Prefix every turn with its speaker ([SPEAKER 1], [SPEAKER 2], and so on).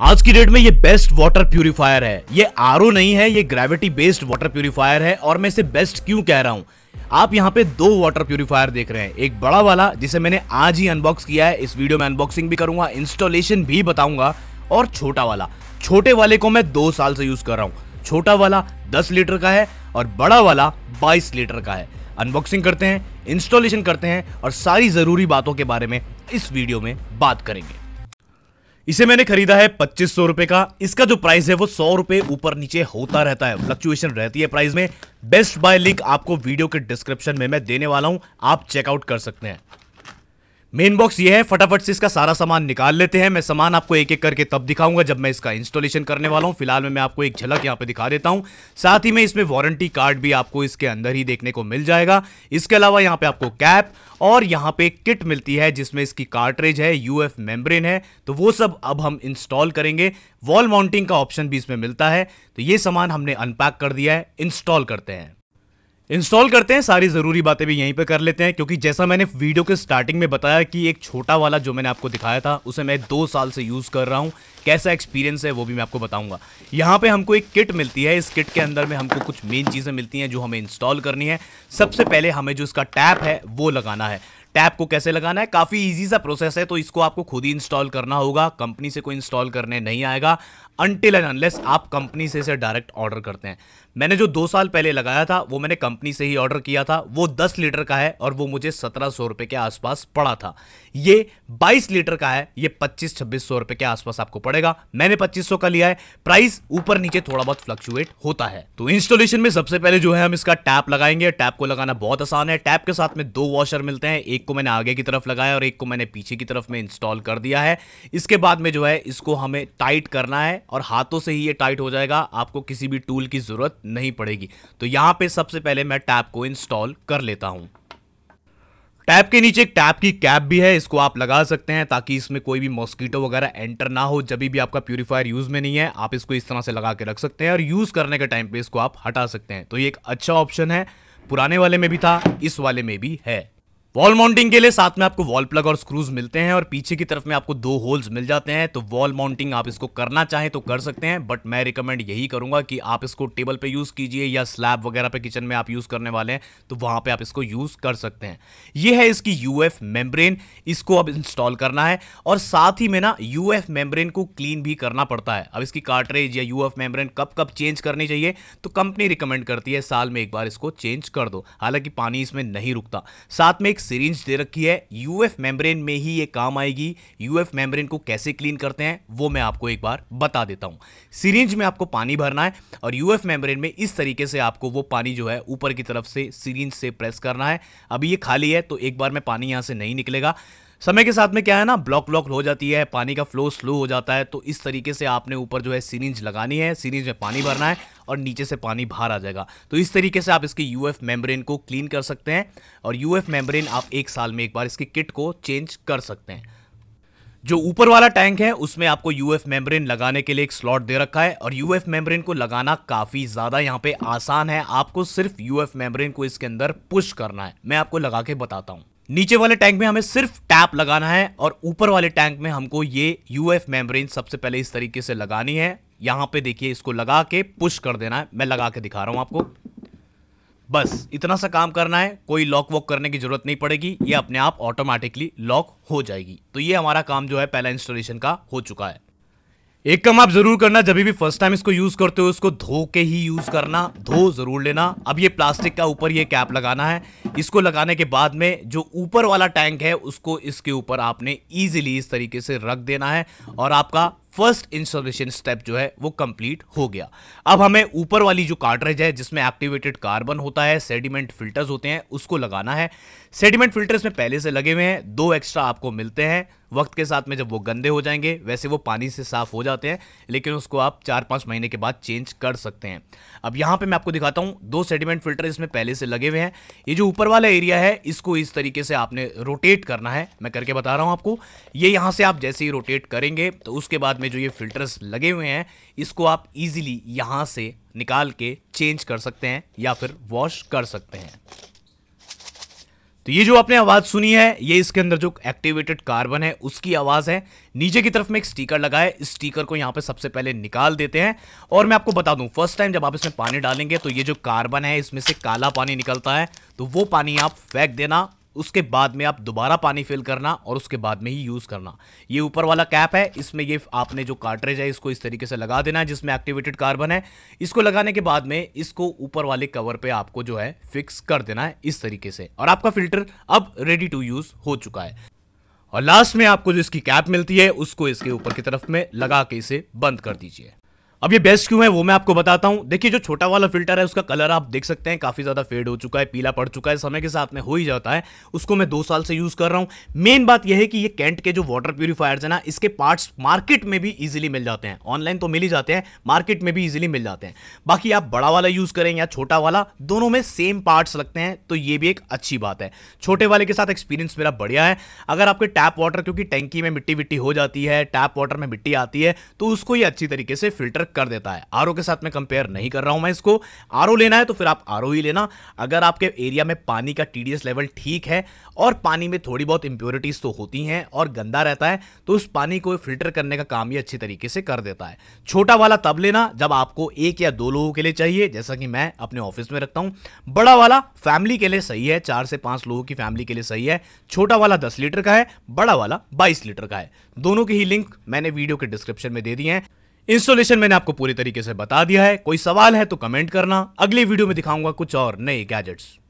[SPEAKER 1] आज की डेट में ये बेस्ट वाटर प्यूरिफायर है ये आर नहीं है ये ग्रेविटी बेस्ड वाटर प्यूरिफायर है और मैं इसे बेस्ट क्यों कह रहा हूँ आप यहाँ पे दो वाटर प्यूरिफायर देख रहे हैं एक बड़ा वाला जिसे मैंने आज ही अनबॉक्स किया है इस वीडियो में अनबॉक्सिंग भी करूंगा इंस्टॉलेशन भी बताऊंगा और छोटा वाला छोटे वाले को मैं दो साल से यूज कर रहा हूँ छोटा वाला दस लीटर का है और बड़ा वाला बाईस लीटर का है अनबॉक्सिंग करते हैं इंस्टॉलेशन करते हैं और सारी जरूरी बातों के बारे में इस वीडियो में बात करेंगे इसे मैंने खरीदा है पच्चीस सौ रुपए का इसका जो प्राइस है वो सौ रुपए ऊपर नीचे होता रहता है फ्लक्चुएशन रहती है प्राइस में बेस्ट बाय लिंक आपको वीडियो के डिस्क्रिप्शन में मैं देने वाला हूं आप चेकआउट कर सकते हैं मेन बॉक्स ये है फटाफट से इसका सारा सामान निकाल लेते हैं मैं सामान आपको एक एक करके तब दिखाऊंगा जब मैं इसका इंस्टॉलेशन करने वाला हूँ फिलहाल में मैं आपको एक झलक यहाँ पे दिखा देता हूँ साथ ही में इसमें वारंटी कार्ड भी आपको इसके अंदर ही देखने को मिल जाएगा इसके अलावा यहाँ पे आपको कैप और यहाँ पे किट मिलती है जिसमें इसकी कार्टरेज है यू एफ है तो वो सब अब हम इंस्टॉल करेंगे वॉल माउंटिंग का ऑप्शन भी इसमें मिलता है तो ये सामान हमने अनपैक कर दिया है इंस्टॉल करते हैं इंस्टॉल करते हैं सारी ज़रूरी बातें भी यहीं पे कर लेते हैं क्योंकि जैसा मैंने वीडियो के स्टार्टिंग में बताया कि एक छोटा वाला जो मैंने आपको दिखाया था उसे मैं दो साल से यूज़ कर रहा हूं कैसा एक्सपीरियंस है वो भी मैं आपको बताऊंगा यहाँ पे हमको एक किट मिलती है इस किट के अंदर में हमको कुछ मेन चीज़ें मिलती हैं जो हमें इंस्टॉल करनी है सबसे पहले हमें जो इसका टैप है वो लगाना है टैप को कैसे लगाना है काफ़ी ईजी सा प्रोसेस है तो इसको आपको खुद ही इंस्टॉल करना होगा कंपनी से कोई इंस्टॉल करने नहीं आएगा अनटिल एंड अनलेस आप कंपनी से इसे डायरेक्ट ऑर्डर करते हैं मैंने जो दो साल पहले लगाया था वो मैंने कंपनी से ही ऑर्डर किया था वो दस लीटर का है और वो मुझे सत्रह सौ रुपए के आसपास पड़ा था ये बाईस लीटर का है ये पच्चीस छब्बीस सौ रुपए के आसपास आपको पड़ेगा मैंने पच्चीस सौ का लिया है प्राइस ऊपर नीचे थोड़ा बहुत फ्लक्चुएट होता है तो इंस्टॉलेशन में सबसे पहले जो है हम इसका टैप लगाएंगे टैप को लगाना बहुत आसान है टैप के साथ में दो वॉशर मिलते हैं एक एक को मैंने आगे की तरफ लगाया और एक को मैंने पीछे की तरफ में इंस्टॉल कर दिया है इसके बाद में जो है इसको हमें टाइट करना है और हाथों से ही ये टाइट हो जाएगा आपको किसी भी टूल की ज़रूरत नहीं पड़ेगी तो यहाँ पर सबसे पहले मैं टैप को इंस्टॉल कर लेता हूँ टैप के नीचे एक टैप की कैप भी है इसको आप लगा सकते हैं ताकि इसमें कोई भी मॉस्किटो वगैरह एंटर ना हो जब भी आपका प्यूरीफायर यूज़ में नहीं है आप इसको इस तरह से लगा के रख सकते हैं और यूज़ करने के टाइम पे इसको आप हटा सकते हैं तो ये एक अच्छा ऑप्शन है पुराने वाले में भी था इस वाले में भी है वॉल माउंटिंग के लिए साथ में आपको वॉल प्लग और स्क्रूज मिलते हैं और पीछे की तरफ में आपको दो होल्स मिल जाते हैं तो वॉल माउंटिंग आप इसको करना चाहें तो कर सकते हैं बट मैं रिकमेंड यही करूंगा कि आप इसको टेबल पे यूज़ कीजिए या स्लैब वगैरह पे किचन में आप यूज़ करने वाले हैं तो वहां पे आप इसको यूज़ कर सकते हैं ये है इसकी यू एफ इसको अब इंस्टॉल करना है और साथ ही में ना यू एफ को क्लीन भी करना पड़ता है अब इसकी कार्टरेज या यू एफ कब कब चेंज करनी चाहिए तो कंपनी रिकमेंड करती है साल में एक बार इसको चेंज कर दो हालांकि पानी इसमें नहीं रुकता साथ में एक सीरेंज दे रखी है यूएफ मेम्ब्रेन में ही ये काम आएगी यूएफ मेम्ब्रेन को कैसे क्लीन करते हैं वो मैं आपको एक बार बता देता हूं सीरेंज में आपको पानी भरना है और यूएफ मेम्ब्रेन में इस तरीके से आपको वो पानी जो है ऊपर की तरफ से सीरेंज से प्रेस करना है अभी ये खाली है तो एक बार में पानी यहां से नहीं निकलेगा समय के साथ में क्या है ना ब्लॉक ब्लॉक हो जाती है पानी का फ्लो स्लो हो जाता है तो इस तरीके से आपने ऊपर जो है सीरीज लगानी है सीरीज में पानी भरना है और नीचे से पानी बाहर आ जाएगा तो इस तरीके से आप इसकी यू एफ मेम्ब्रेन को क्लीन कर सकते हैं और यू एफ मेम्ब्रेन आप एक साल में एक बार इसकी किट को चेंज कर सकते हैं जो ऊपर वाला टैंक है उसमें आपको यूएफ मेम्ब्रेन लगाने के लिए एक स्लॉट दे रखा है और यूएफ मेम्ब्रेन को लगाना काफ़ी ज़्यादा यहाँ पे आसान है आपको सिर्फ यूएफ मेम्ब्रेन को इसके अंदर पुश करना है मैं आपको लगा के बताता हूँ नीचे वाले टैंक में हमें सिर्फ टैप लगाना है और ऊपर वाले टैंक में हमको ये यूएफ मेम्ब्रेन सबसे पहले इस तरीके से लगानी है यहां पे देखिए इसको लगा के पुश कर देना है मैं लगा के दिखा रहा हूं आपको बस इतना सा काम करना है कोई लॉक वॉक करने की जरूरत नहीं पड़ेगी ये अपने आप ऑटोमेटिकली लॉक हो जाएगी तो ये हमारा काम जो है पहला इंस्टॉलेशन का हो चुका है एक कम आप जरूर करना जब भी फर्स्ट टाइम इसको यूज करते हो इसको धो के ही यूज करना धो जरूर लेना अब ये प्लास्टिक का ऊपर ये कैप लगाना है इसको लगाने के बाद में जो ऊपर वाला टैंक है उसको इसके ऊपर आपने इजीली इस तरीके से रख देना है और आपका फर्स्ट इंस्टॉलेशन स्टेप जो है वो कंप्लीट हो गया अब हमें ऊपर वाली जो कार्ट्रेज है जिसमें एक्टिवेटेड कार्बन होता है सेडिमेंट फिल्टर्स होते हैं उसको लगाना है सेडिमेंट फिल्टर्स में पहले से लगे हुए हैं दो एक्स्ट्रा आपको मिलते हैं वक्त के साथ में जब वो गंदे हो जाएंगे वैसे वो पानी से साफ हो जाते हैं लेकिन उसको आप चार पाँच महीने के बाद चेंज कर सकते हैं अब यहाँ पे मैं आपको दिखाता हूँ दो सेडिमेंट फिल्टर इसमें पहले से लगे हुए हैं ये जो ऊपर वाला एरिया है इसको इस तरीके से आपने रोटेट करना है मैं करके बता रहा हूँ आपको ये यहाँ से आप जैसे ही रोटेट करेंगे तो उसके बाद में जो ये फिल्टर्स लगे हुए हैं इसको आप इजीली यहाँ से निकाल के चेंज कर सकते हैं या फिर वॉश कर सकते हैं तो ये जो आपने आवाज़ सुनी है ये इसके अंदर जो एक्टिवेटेड कार्बन है उसकी आवाज़ है नीचे की तरफ में एक स्टीकर लगा है इस स्टीकर को यहाँ पे सबसे पहले निकाल देते हैं और मैं आपको बता दूं फर्स्ट टाइम जब आप इसमें पानी डालेंगे तो ये जो कार्बन है इसमें से काला पानी निकलता है तो वो पानी आप फेंक देना उसके बाद में आप दोबारा पानी फिल करना और उसके बाद में ही यूज़ करना ये ऊपर वाला कैप है इसमें ये आपने जो कार्टरेज है इसको इस तरीके से लगा देना है जिसमें एक्टिवेटेड कार्बन है इसको लगाने के बाद में इसको ऊपर वाले कवर पे आपको जो है फिक्स कर देना है इस तरीके से और आपका फिल्टर अब रेडी टू यूज़ हो चुका है और लास्ट में आपको जो इसकी कैप मिलती है उसको इसके ऊपर की तरफ में लगा के इसे बंद कर दीजिए अब ये बेस्ट क्यों है वो मैं आपको बताता हूँ देखिए जो छोटा वाला फिल्टर है उसका कलर आप देख सकते हैं काफ़ी ज़्यादा फेड हो चुका है पीला पड़ चुका है समय के साथ में हो ही जाता है उसको मैं दो साल से यूज़ कर रहा हूँ मेन बात यह है कि ये कैंट के जो वाटर प्योरीफायर्स है ना इसके पार्ट्स मार्केट में भी इजिली मिल जाते हैं ऑनलाइन तो मिल ही जाते हैं मार्केट में भी ईजिली मिल जाते हैं बाकी आप बड़ा वाला यूज़ करें या छोटा वाला दोनों में सेम पार्ट्स लगते हैं तो ये भी एक अच्छी बात है छोटे वाले के साथ एक्सपीरियंस मेरा बढ़िया है अगर आपके टैप वाटर क्योंकि टैंकी में मिट्टी विट्टी हो जाती है टैप वाटर में मिट्टी आती है तो उसको ये अच्छी तरीके से फिल्टर कर देता है आर के साथ में कंपेयर नहीं कर रहा हूं मैं इसको आर लेना है तो फिर आप आर ही लेना अगर आपके एरिया में पानी का टी लेवल ठीक है और पानी में थोड़ी बहुत इंप्योरिटीज तो होती हैं और गंदा रहता है तो उस पानी को फिल्टर करने का काम ये अच्छी तरीके से कर देता है छोटा वाला तब लेना जब आपको एक या दो लोगों के लिए चाहिए जैसा कि मैं अपने ऑफिस में रखता हूं बड़ा वाला फैमिली के लिए सही है चार से पांच लोगों की फैमिली के लिए सही है छोटा वाला दस लीटर का है बड़ा वाला बाईस लीटर का है दोनों की ही लिंक मैंने वीडियो के डिस्क्रिप्शन में दे दी है इंस्टॉलेशन मैंने आपको पूरी तरीके से बता दिया है कोई सवाल है तो कमेंट करना अगली वीडियो में दिखाऊंगा कुछ और नए गैजेट्स